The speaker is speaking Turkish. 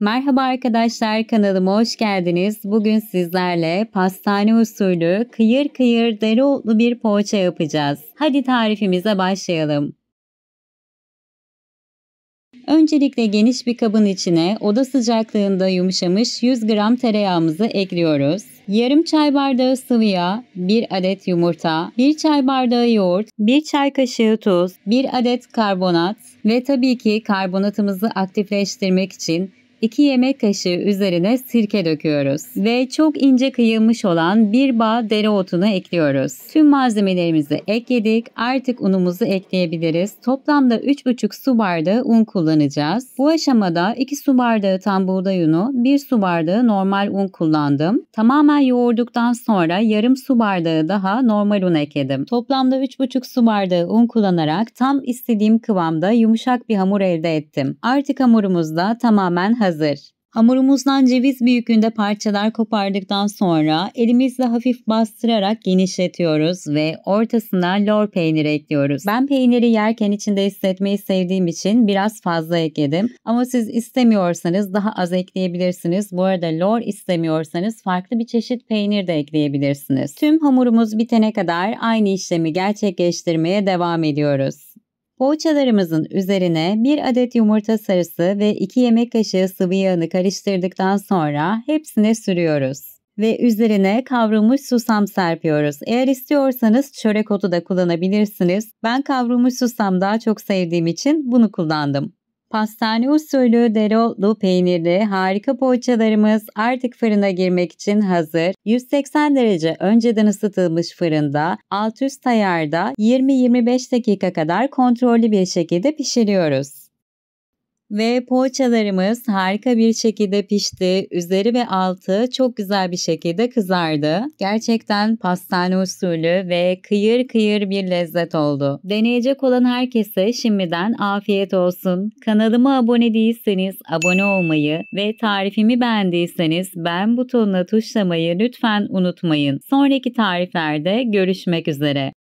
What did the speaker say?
Merhaba arkadaşlar kanalıma hoş geldiniz. Bugün sizlerle pastane usulü kıyır kıyır dereotlu bir poğaça yapacağız. Hadi tarifimize başlayalım. Öncelikle geniş bir kabın içine oda sıcaklığında yumuşamış 100 gram tereyağımızı ekliyoruz. Yarım çay bardağı sıvı yağ, 1 adet yumurta, 1 çay bardağı yoğurt, 1 çay kaşığı tuz, 1 adet karbonat ve tabii ki karbonatımızı aktifleştirmek için 2 yemek kaşığı üzerine sirke döküyoruz ve çok ince kıyılmış olan bir bağ dereotunu ekliyoruz. Tüm malzemelerimizi ekledik. Artık unumuzu ekleyebiliriz. Toplamda 3,5 su bardağı un kullanacağız. Bu aşamada 2 su bardağı tam buğday unu, 1 su bardağı normal un kullandım. Tamamen yoğurduktan sonra yarım su bardağı daha normal un ekledim. Toplamda 3,5 su bardağı un kullanarak tam istediğim kıvamda yumuşak bir hamur elde ettim. Artık hamurumuz da tamamen hazır hazır. Hamurumuzdan ceviz büyüklüğünde parçalar kopardıktan sonra elimizle hafif bastırarak genişletiyoruz ve ortasına lor peyniri ekliyoruz. Ben peyniri yerken içinde hissetmeyi sevdiğim için biraz fazla ekledim. Ama siz istemiyorsanız daha az ekleyebilirsiniz. Bu arada lor istemiyorsanız farklı bir çeşit peynir de ekleyebilirsiniz. Tüm hamurumuz bitene kadar aynı işlemi gerçekleştirmeye devam ediyoruz. Poğaçalarımızın üzerine 1 adet yumurta sarısı ve 2 yemek kaşığı sıvı yağını karıştırdıktan sonra hepsine sürüyoruz. Ve üzerine kavrulmuş susam serpiyoruz. Eğer istiyorsanız çörek otu da kullanabilirsiniz. Ben kavrulmuş susam daha çok sevdiğim için bunu kullandım. Pastane usulü dereotlu peynirli harika poğaçalarımız artık fırına girmek için hazır. 180 derece önceden ısıtılmış fırında alt üst ayarda 20-25 dakika kadar kontrollü bir şekilde pişiriyoruz. Ve poğaçalarımız harika bir şekilde pişti. Üzeri ve altı çok güzel bir şekilde kızardı. Gerçekten pastane usulü ve kıyır kıyır bir lezzet oldu. Deneyecek olan herkese şimdiden afiyet olsun. Kanalıma abone değilseniz abone olmayı ve tarifimi beğendiyseniz beğen butonuna tuşlamayı lütfen unutmayın. Sonraki tariflerde görüşmek üzere.